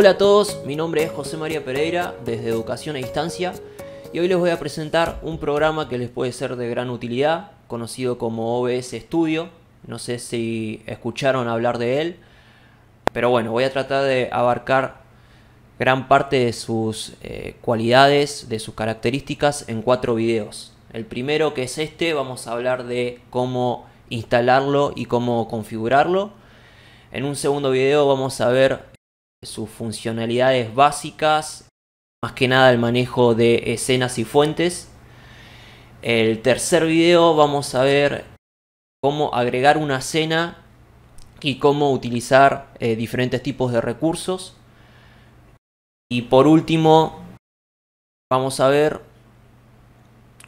Hola a todos, mi nombre es José María Pereira desde Educación a Distancia y hoy les voy a presentar un programa que les puede ser de gran utilidad, conocido como OBS Studio. No sé si escucharon hablar de él, pero bueno, voy a tratar de abarcar gran parte de sus eh, cualidades, de sus características en cuatro videos. El primero que es este, vamos a hablar de cómo instalarlo y cómo configurarlo. En un segundo video vamos a ver sus funcionalidades básicas, más que nada el manejo de escenas y fuentes. El tercer video vamos a ver cómo agregar una escena y cómo utilizar eh, diferentes tipos de recursos. Y por último, vamos a ver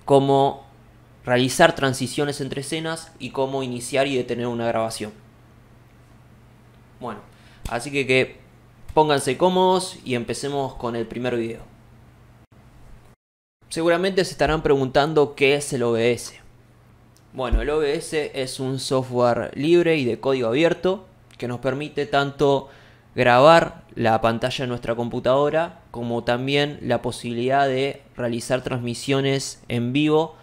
cómo realizar transiciones entre escenas y cómo iniciar y detener una grabación. Bueno, así que que Pónganse cómodos y empecemos con el primer video. Seguramente se estarán preguntando qué es el OBS. Bueno, el OBS es un software libre y de código abierto que nos permite tanto grabar la pantalla de nuestra computadora como también la posibilidad de realizar transmisiones en vivo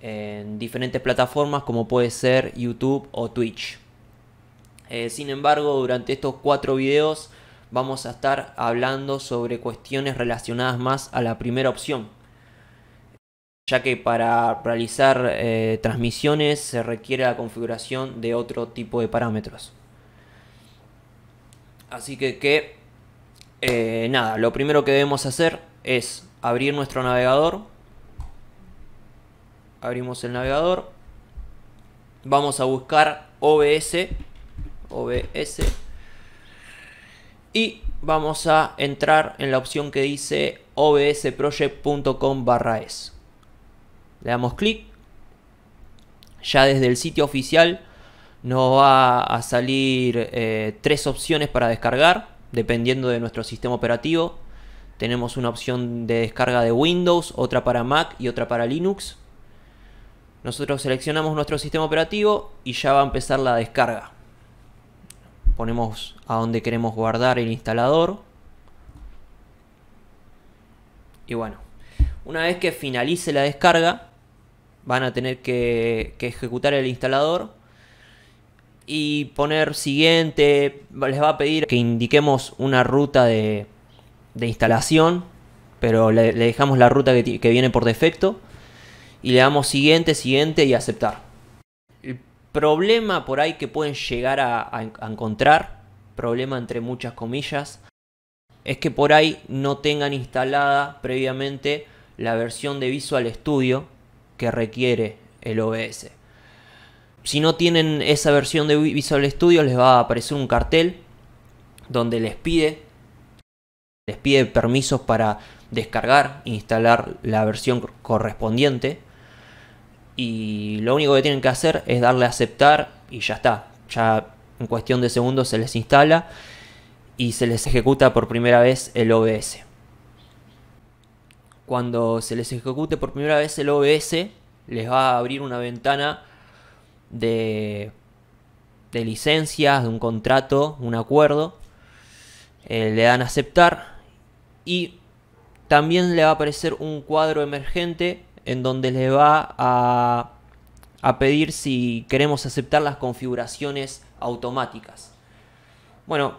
en diferentes plataformas como puede ser YouTube o Twitch. Eh, sin embargo, durante estos cuatro videos vamos a estar hablando sobre cuestiones relacionadas más a la primera opción, ya que para realizar eh, transmisiones se requiere la configuración de otro tipo de parámetros. Así que, eh, nada, lo primero que debemos hacer es abrir nuestro navegador. Abrimos el navegador. Vamos a buscar OBS. OBS y vamos a entrar en la opción que dice obsproject.com barra es. Le damos clic. Ya desde el sitio oficial nos va a salir eh, tres opciones para descargar, dependiendo de nuestro sistema operativo. Tenemos una opción de descarga de Windows, otra para Mac y otra para Linux. Nosotros seleccionamos nuestro sistema operativo y ya va a empezar la descarga ponemos a donde queremos guardar el instalador. Y bueno, una vez que finalice la descarga, van a tener que, ejecutar el instalador y poner siguiente. Les va a pedir que indiquemos una ruta de, instalación, pero le, dejamos la ruta que viene por defecto y le damos siguiente, siguiente y aceptar problema por ahí que pueden llegar a, encontrar, problema entre muchas comillas, es que por ahí no tengan instalada previamente la versión de Visual Studio que requiere el OBS. Si no tienen esa versión de Visual Studio les va a aparecer un cartel donde les pide les pide permisos para descargar, e instalar la versión correspondiente y lo único que tienen que hacer es darle a aceptar y ya está. Ya en cuestión de segundos se les instala y se les ejecuta por primera vez el OBS. Cuando se les ejecute por primera vez el OBS, les va a abrir una ventana de, licencias, de un contrato, un acuerdo. Eh, le dan a aceptar y también le va a aparecer un cuadro emergente en donde le va a, pedir si queremos aceptar las configuraciones automáticas. Bueno,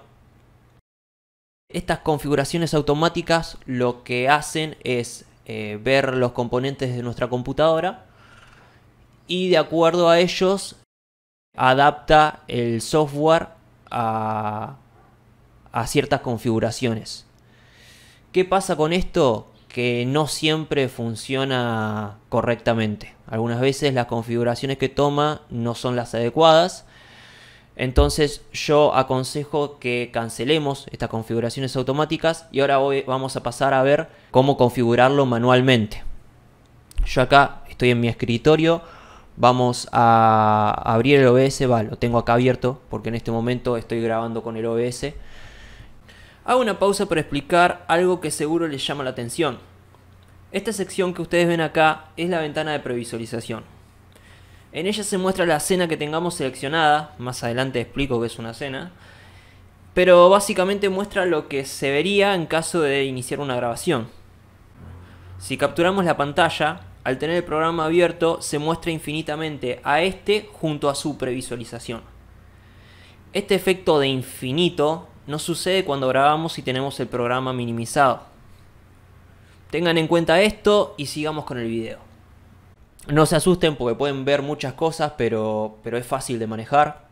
estas configuraciones automáticas lo que hacen es eh, ver los componentes de nuestra computadora y de acuerdo a ellos adapta el software a ciertas configuraciones. ¿Qué pasa con esto? que no siempre funciona correctamente. Algunas veces las configuraciones que toma no son las adecuadas. Entonces yo aconsejo que cancelemos estas configuraciones automáticas y ahora hoy vamos a pasar a ver cómo configurarlo manualmente. Yo acá estoy en mi escritorio, vamos a abrir el OBS, lo tengo acá abierto porque en este momento estoy grabando con el OBS hago una pausa para explicar algo que seguro les llama la atención. Esta sección que ustedes ven acá es la ventana de previsualización. En ella se muestra la escena que tengamos seleccionada, más adelante explico que es una escena, pero básicamente muestra lo que se vería en caso de iniciar una grabación. Si capturamos la pantalla, al tener el programa abierto se muestra infinitamente a este junto a su previsualización. Este efecto de infinito no sucede cuando grabamos y tenemos el programa minimizado. Tengan en cuenta esto y sigamos con el video. No se asusten porque pueden ver muchas cosas, pero, pero es fácil de manejar.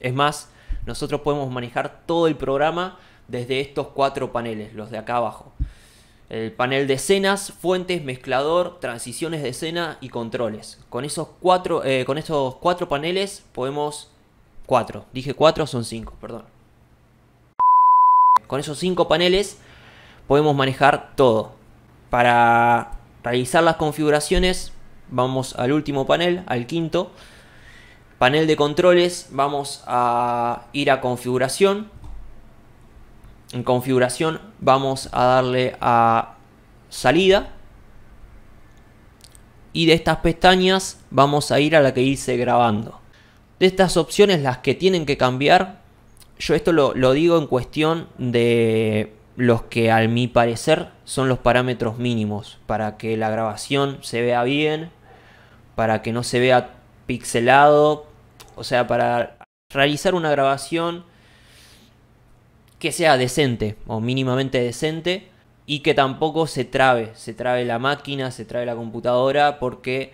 Es más, nosotros podemos manejar todo el programa desde estos cuatro paneles, los de acá abajo. El panel de escenas, fuentes, mezclador, transiciones de escena y controles. Con esos cuatro, eh, con estos cuatro paneles podemos... Cuatro, dije cuatro, son cinco, perdón. Con esos cinco paneles podemos manejar todo. Para realizar las configuraciones vamos al último panel, al quinto. Panel de controles, vamos a ir a configuración. En configuración vamos a darle a salida. Y de estas pestañas vamos a ir a la que dice grabando. De estas opciones las que tienen que cambiar yo esto lo, digo en cuestión de los que al mi parecer son los parámetros mínimos para que la grabación se vea bien, para que no se vea pixelado, o sea, para realizar una grabación que sea decente o mínimamente decente y que tampoco se trabe, se trabe la máquina, se trabe la computadora porque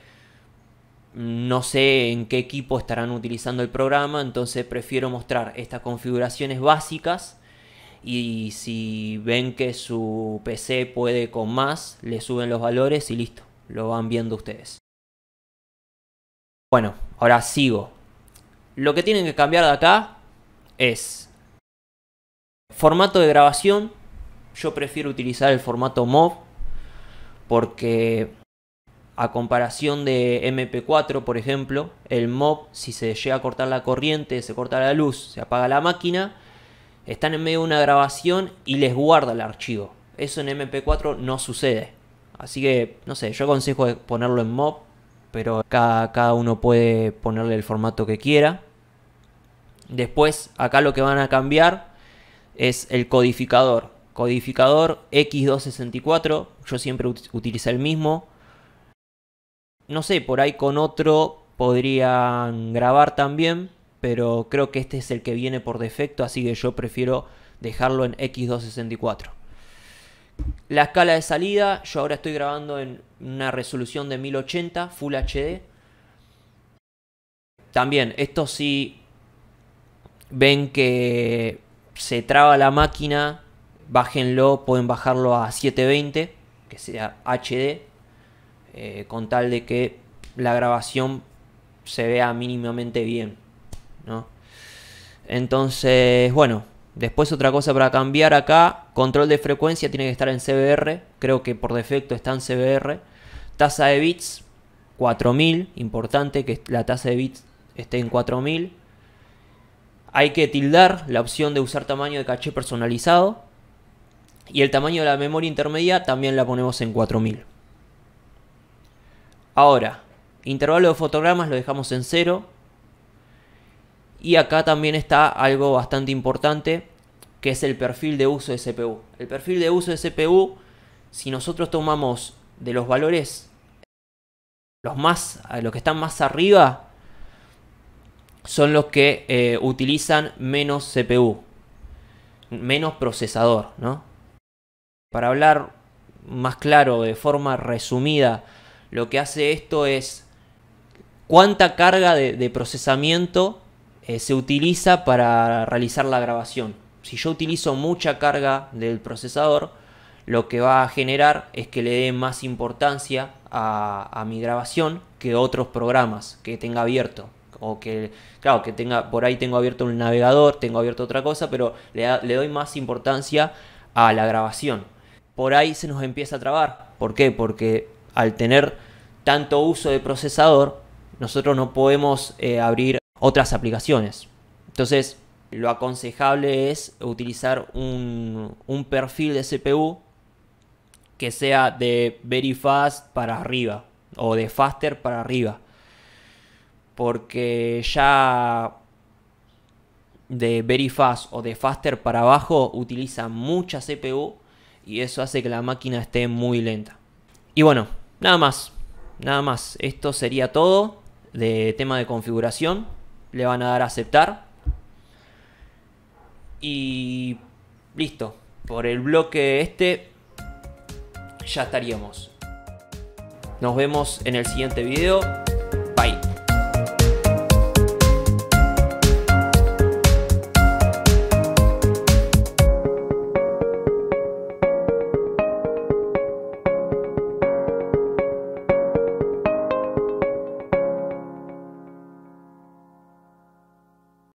no sé en qué equipo estarán utilizando el programa, entonces prefiero mostrar estas configuraciones básicas y si ven que su PC puede con más, le suben los valores y listo, lo van viendo ustedes. Bueno, ahora sigo. Lo que tienen que cambiar de acá es formato de grabación. Yo prefiero utilizar el formato MOV porque a comparación de MP4, por ejemplo, el MOB, si se llega a cortar la corriente, se corta la luz, se apaga la máquina, están en medio de una grabación y les guarda el archivo. Eso en MP4 no sucede. Así que, no sé, yo aconsejo ponerlo en MOB, pero cada, cada uno puede ponerle el formato que quiera. Después, acá lo que van a cambiar es el codificador. Codificador X264, yo siempre utilicé el mismo no sé, por ahí con otro podrían grabar también, pero creo que este es el que viene por defecto, así que yo prefiero dejarlo en X264. La escala de salida, yo ahora estoy grabando en una resolución de 1080 Full HD. También, esto si ven que se traba la máquina, bájenlo, pueden bajarlo a 720, que sea HD, eh, con tal de que la grabación se vea mínimamente bien, Entonces, bueno, después otra cosa para cambiar acá, control de frecuencia tiene que estar en CBR, creo que por defecto está en CBR, tasa de bits 4000, importante que la tasa de bits esté en 4000. Hay que tildar la opción de usar tamaño de caché personalizado. Y el tamaño de la memoria intermedia también la ponemos en 4000. Ahora, intervalo de fotogramas lo dejamos en cero Y acá también está algo bastante importante, que es el perfil de uso de CPU. El perfil de uso de CPU, si nosotros tomamos de los valores los más los que están más arriba son los que eh, utilizan menos CPU, menos procesador, ¿no? Para hablar más claro, de forma resumida, lo que hace esto es cuánta carga de, procesamiento eh, se utiliza para realizar la grabación. Si yo utilizo mucha carga del procesador, lo que va a generar es que le dé más importancia a, mi grabación que otros programas que tenga abierto. O que, claro, que tenga, por ahí tengo abierto un navegador, tengo abierto otra cosa, pero le, le doy más importancia a la grabación. Por ahí se nos empieza a trabar. ¿Por qué? Porque al tener tanto uso de procesador, nosotros no podemos eh, abrir otras aplicaciones. Entonces, lo aconsejable es utilizar un, un perfil de CPU que sea de very fast para arriba o de faster para arriba. Porque ya de very fast o de faster para abajo utiliza mucha CPU y eso hace que la máquina esté muy lenta. Y bueno, Nada más, nada más. Esto sería todo de tema de configuración. Le van a dar a aceptar. Y listo. Por el bloque este ya estaríamos. Nos vemos en el siguiente video.